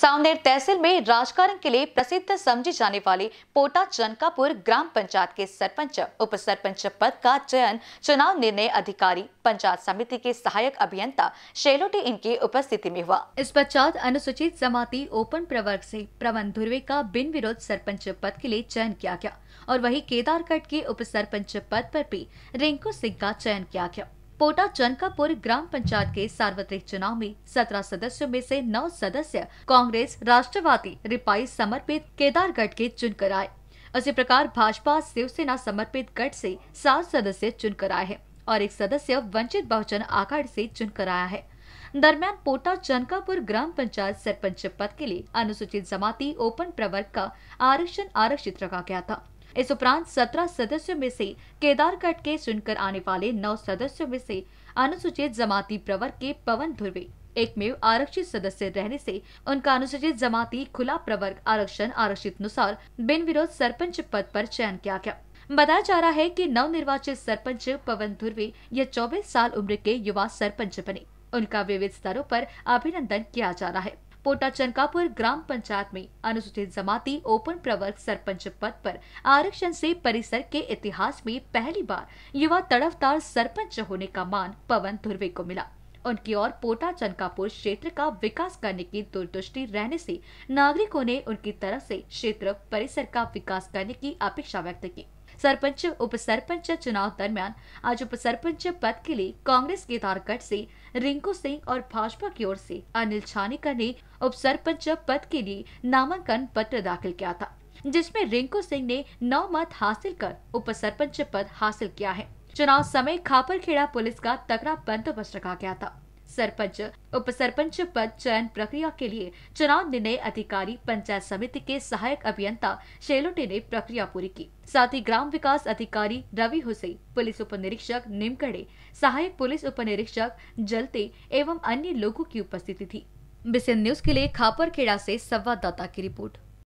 सावनेर तहसील में राजकारण के लिए प्रसिद्ध समझे जाने वाले पोटा चनकापुर ग्राम पंचायत के सरपंच उप सरपंच पद का चयन चुनाव निर्णय अधिकारी पंचायत समिति के सहायक अभियंता शेलोटी इनके उपस्थिति में हुआ इस पश्चात अनुसूचित जमाती ओपन प्रवर्ग से प्रवन धुर्वे का बिन विरोध सरपंच पद के लिए चयन किया गया और वही केदारगढ़ के उप सरपंच पद पर भी रिंकू सिंह का चयन किया गया पोटा जनकापुर ग्राम पंचायत के सार्वत्रिक चुनाव में सत्रह सदस्यों में से नौ सदस्य कांग्रेस राष्ट्रवादी रिपाई समर्पित केदारगढ़ के चुनकर आए उसी प्रकार भाजपा शिवसेना समर्पित गढ़ से सात सदस्य चुनकर आए हैं और एक सदस्य वंचित बहुजन आघाड़ से चुनकर आया है दरमियान पोटा चनकापुर ग्राम पंचायत सरपंच पद के लिए अनुसूचित जमाती ओपन प्रवर्ग का आरक्षण आरक्षित रखा गया था इस उपरांत सत्रह सदस्यों में से केदारगढ़ के सुनकर आने वाले नौ सदस्यों में से अनुसूचित जमाती प्रवर के पवन धुर्वे में आरक्षित सदस्य रहने से उनका अनुसूचित जमाती खुला प्रवर्ग आरक्षण आरक्षित अनुसार बिन विरोध सरपंच पद पर चयन किया गया बताया जा रहा है कि निर्वाचित सरपंच पवन धुर्वे यह 24 साल उम्र के युवा सरपंच बने उनका विविध स्तरों पर अभिनंदन किया जा रहा है कोटा चनकापुर ग्राम पंचायत में अनुसूचित जमाती ओपन प्रवर्ग सरपंच पद पर आरक्षण से परिसर के इतिहास में पहली बार युवा तड़फदार सरपंच होने का मान पवन धुर्वे को मिला उनकी और पोटा चनकापुर क्षेत्र का विकास करने की दूरदृष्टि रहने से नागरिकों ने उनकी तरफ से क्षेत्र परिसर का विकास करने की अपेक्षा व्यक्त की सरपंच उप सरपंच चुनाव दरमियान आज उप सरपंच पद के लिए कांग्रेस के तारकट से रिंकू सिंह और भाजपा की ओर से अनिल छानेकर ने उप सरपंच पद के लिए नामांकन पत्र दाखिल किया था जिसमें रिंकू सिंह ने नौ मत हासिल कर उप सरपंच पद हासिल किया है चुनाव समय खापरखेड़ा पुलिस का तगड़ा बंदोबस्त रखा गया था सरपंच उप सरपंच पद चयन प्रक्रिया के लिए चुनाव निर्णय अधिकारी पंचायत समिति के सहायक अभियंता शेलोटे ने प्रक्रिया पूरी की साथ ही ग्राम विकास अधिकारी रवि हुसैन पुलिस उप निरीक्षक निमकड़े सहायक पुलिस उप निरीक्षक जलते एवं अन्य लोगों की उपस्थिति थी बिसेन न्यूज के लिए खापर खेड़ा ऐसी संवाददाता की रिपोर्ट